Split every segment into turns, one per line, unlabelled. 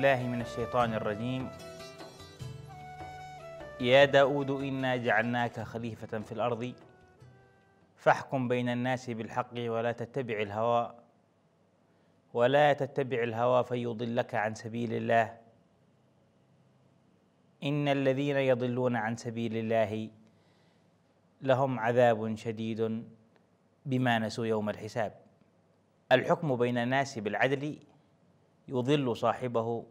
بالله من الشيطان الرجيم يا داود إنا جعلناك خليفة في الأرض فاحكم بين الناس بالحق ولا تتبع الهوى ولا تتبع الهوى فيضلك عن سبيل الله إن الذين يضلون عن سبيل الله لهم عذاب شديد بما نسوا يوم الحساب الحكم بين الناس بالعدل يضل صاحبه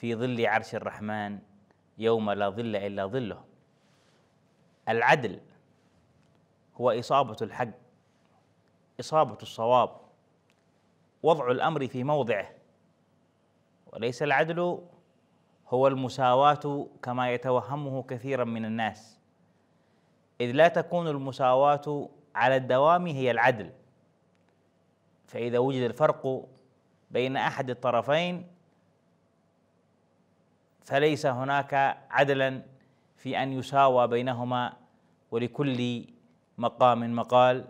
في ظل عرش الرحمن يوم لا ظل الا ظله العدل هو اصابه الحق اصابه الصواب وضع الامر في موضعه وليس العدل هو المساواه كما يتوهمه كثيرا من الناس اذ لا تكون المساواه على الدوام هي العدل فاذا وجد الفرق بين احد الطرفين فليس هناك عدلا في ان يساوى بينهما ولكل مقام مقال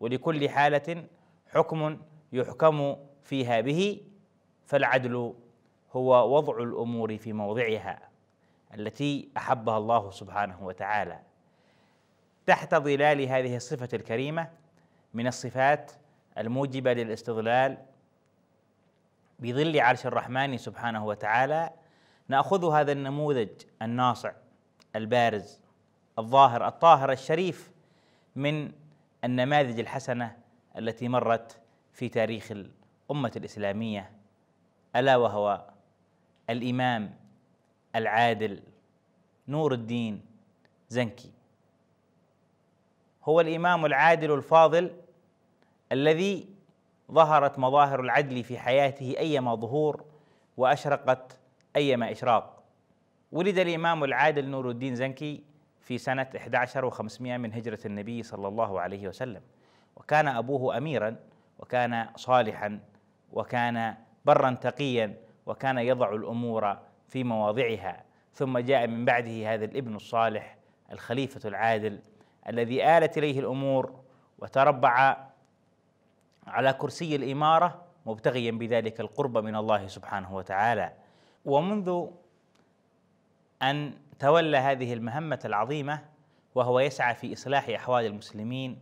ولكل حاله حكم يحكم فيها به فالعدل هو وضع الامور في موضعها التي احبها الله سبحانه وتعالى تحت ظلال هذه الصفه الكريمه من الصفات الموجبه للاستظلال بظل عرش الرحمن سبحانه وتعالى ناخذ هذا النموذج الناصع البارز الظاهر الطاهر الشريف من النماذج الحسنه التي مرت في تاريخ الامه الاسلاميه الا وهو الامام العادل نور الدين زنكي هو الامام العادل الفاضل الذي ظهرت مظاهر العدل في حياته ايما ظهور واشرقت أيما إشراق ولد الإمام العادل نور الدين زنكي في سنة 11 و500 من هجرة النبي صلى الله عليه وسلم وكان أبوه أميرا وكان صالحا وكان برا تقيا وكان يضع الأمور في مواضعها ثم جاء من بعده هذا الابن الصالح الخليفة العادل الذي آلت إليه الأمور وتربع على كرسي الإمارة مبتغيا بذلك القرب من الله سبحانه وتعالى ومنذ أن تولى هذه المهمة العظيمة وهو يسعى في إصلاح أحوال المسلمين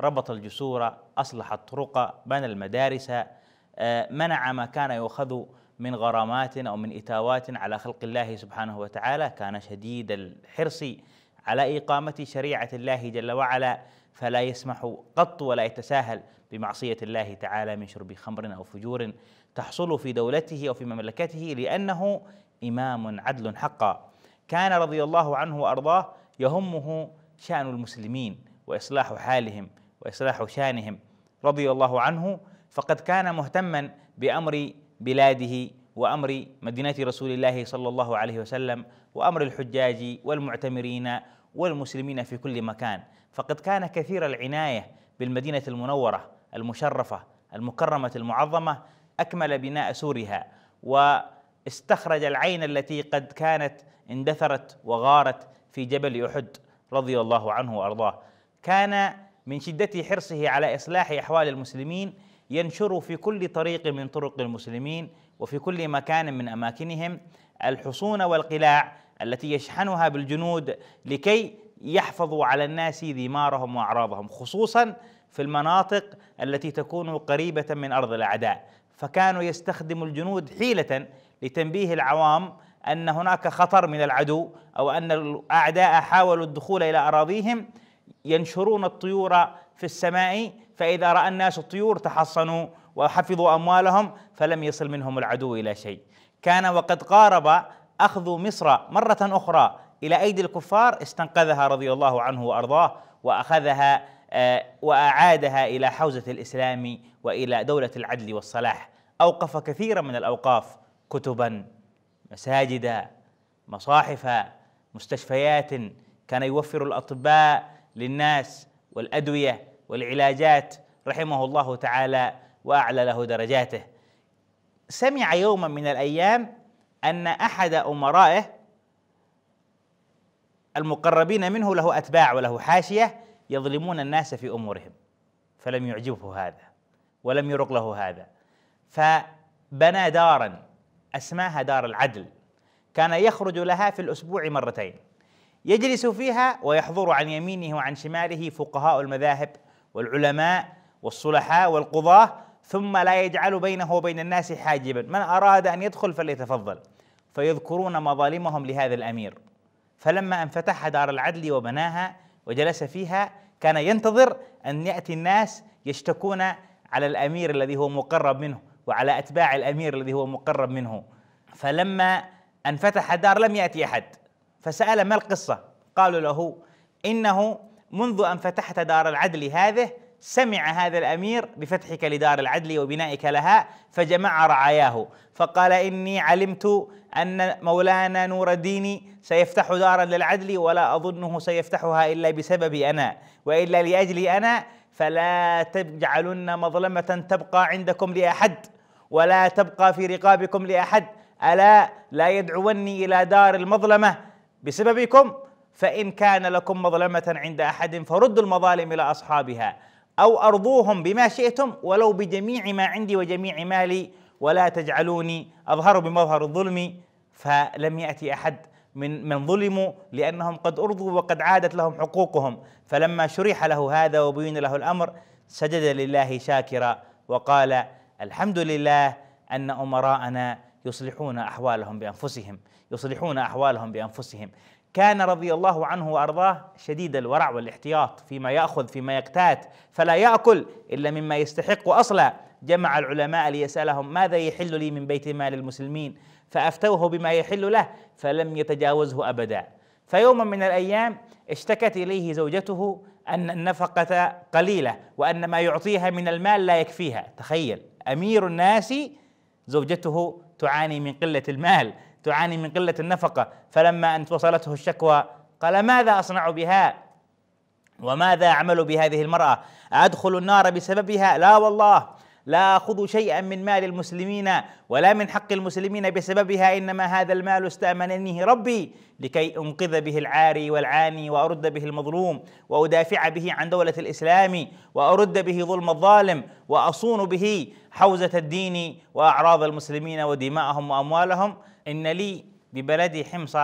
ربط الجسور أصلح الطرق بنى المدارس آه، منع ما كان يؤخذ من غرامات أو من إتاوات على خلق الله سبحانه وتعالى كان شديد الحرص على إقامة شريعة الله جل وعلا فلا يسمح قط ولا يتساهل بمعصية الله تعالى من شرب خمر أو فجور تحصل في دولته أو في مملكته لأنه إمام عدل حقا كان رضي الله عنه وأرضاه يهمه شأن المسلمين وإصلاح حالهم وإصلاح شأنهم رضي الله عنه فقد كان مهتما بأمر بلاده وأمر مدينة رسول الله صلى الله عليه وسلم وأمر الحجاج والمعتمرين والمسلمين في كل مكان فقد كان كثير العناية بالمدينة المنورة المشرفة المكرمة المعظمة أكمل بناء سورها واستخرج العين التي قد كانت اندثرت وغارت في جبل أحد رضي الله عنه وأرضاه كان من شدة حرصه على إصلاح أحوال المسلمين ينشر في كل طريق من طرق المسلمين وفي كل مكان من أماكنهم الحصون والقلاع التي يشحنها بالجنود لكي يحفظوا على الناس ذمارهم واعراضهم خصوصا في المناطق التي تكون قريبه من ارض الاعداء فكانوا يستخدموا الجنود حيله لتنبيه العوام ان هناك خطر من العدو او ان الاعداء حاولوا الدخول الى اراضيهم ينشرون الطيور في السماء فاذا راى الناس الطيور تحصنوا وحفظوا اموالهم فلم يصل منهم العدو الى شيء كان وقد قارب أخذ مصر مرة أخرى إلى أيدي الكفار استنقذها رضي الله عنه وأرضاه وأخذها آه، وأعادها إلى حوزة الإسلام وإلى دولة العدل والصلاح أوقف كثيرا من الأوقاف كتبا مساجد مصاحف مستشفيات كان يوفر الأطباء للناس والأدوية والعلاجات رحمه الله تعالى وأعلى له درجاته سمع يوما من الأيام أن أحد أمرائه المقربين منه له أتباع وله حاشية يظلمون الناس في أمورهم فلم يعجبه هذا ولم يرق له هذا فبنى دارا أسماها دار العدل كان يخرج لها في الأسبوع مرتين يجلس فيها ويحضر عن يمينه وعن شماله فقهاء المذاهب والعلماء والصلحاء والقضاة ثم لا يجعل بينه وبين الناس حاجبا من أراد أن يدخل فليتفضل فيذكرون مظالمهم لهذا الامير فلما ان فتح دار العدل وبناها وجلس فيها كان ينتظر ان ياتي الناس يشتكون على الامير الذي هو مقرب منه وعلى اتباع الامير الذي هو مقرب منه فلما ان فتح دار لم ياتي احد فسال ما القصه قالوا له انه منذ ان فتحت دار العدل هذه سمع هذا الامير بفتحك لدار العدل وبنائك لها فجمع رعاياه فقال اني علمت ان مولانا نور الدين سيفتح دارا للعدل ولا اظنه سيفتحها الا بسببي انا والا لاجلي انا فلا تجعلن مظلمه تبقى عندكم لاحد ولا تبقى في رقابكم لاحد الا لا يدعوني الى دار المظلمه بسببكم فان كان لكم مظلمه عند احد فردوا المظالم الى اصحابها أو أرضوهم بما شئتم ولو بجميع ما عندي وجميع مالي ولا تجعلوني أظهر بمظهر الظلم فلم يأتي أحد من من ظلموا لأنهم قد أرضوا وقد عادت لهم حقوقهم فلما شرح له هذا وبين له الأمر سجد لله شاكرا وقال الحمد لله أن أمراءنا يصلحون أحوالهم بأنفسهم يصلحون أحوالهم بأنفسهم كان رضي الله عنه وارضاه شديد الورع والاحتياط فيما ياخذ فيما يقتات فلا ياكل الا مما يستحق اصلا جمع العلماء ليسالهم ماذا يحل لي من بيت مال المسلمين فافتوه بما يحل له فلم يتجاوزه ابدا فيوما من الايام اشتكت اليه زوجته ان النفقه قليله وان ما يعطيها من المال لا يكفيها تخيل امير الناس زوجته تعاني من قله المال تعاني من قله النفقه فلما ان وصلته الشكوى قال ماذا اصنع بها وماذا اعمل بهذه المراه اادخل النار بسببها لا والله لا أخذ شيئا من مال المسلمين ولا من حق المسلمين بسببها إنما هذا المال استأمننيه ربي لكي أنقذ به العاري والعاني وأرد به المظلوم وأدافع به عن دولة الإسلام وأرد به ظلم الظالم وأصون به حوزة الدين وأعراض المسلمين ودماءهم وأموالهم إن لي ببلدي حمص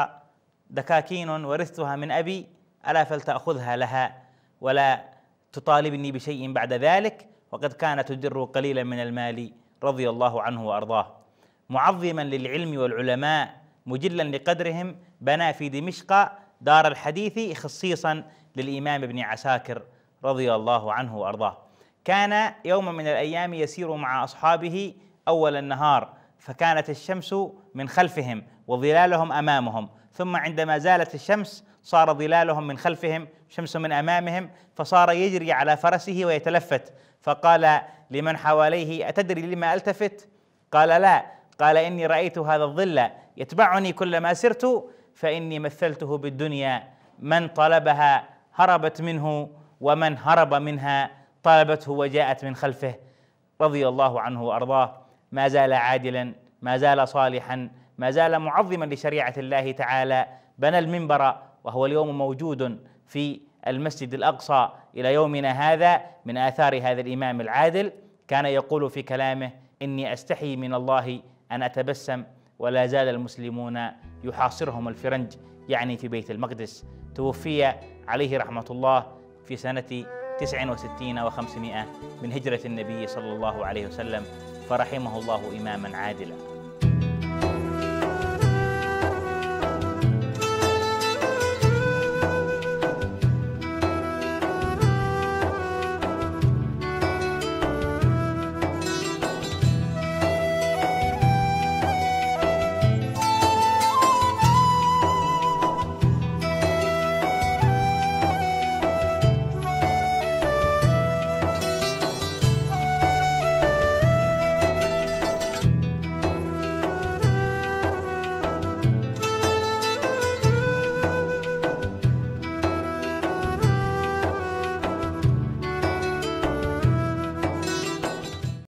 دكاكين ورثتها من أبي ألا فلتأخذها لها ولا تطالبني بشيء بعد ذلك وقد كان تدر قليلا من المال رضي الله عنه وارضاه معظما للعلم والعلماء مجلا لقدرهم بنى في دمشق دار الحديث خصيصا للامام ابن عساكر رضي الله عنه وارضاه كان يوما من الايام يسير مع اصحابه اول النهار فكانت الشمس من خلفهم وظلالهم امامهم ثم عندما زالت الشمس صار ظلالهم من خلفهم شمس من امامهم فصار يجري على فرسه ويتلفت فقال لمن حواليه اتدري لما التفت قال لا قال اني رايت هذا الظل يتبعني كلما سرت فاني مثلته بالدنيا من طلبها هربت منه ومن هرب منها طلبته وجاءت من خلفه رضي الله عنه وارضاه ما زال عادلا ما زال صالحا ما زال معظما لشريعه الله تعالى بنى المنبر وهو اليوم موجود في المسجد الاقصى الى يومنا هذا من اثار هذا الامام العادل كان يقول في كلامه اني استحي من الله ان اتبسم ولا زال المسلمون يحاصرهم الفرنج يعني في بيت المقدس توفي عليه رحمه الله في سنه 69 و500 من هجره النبي صلى الله عليه وسلم فرحمه الله اماما عادلا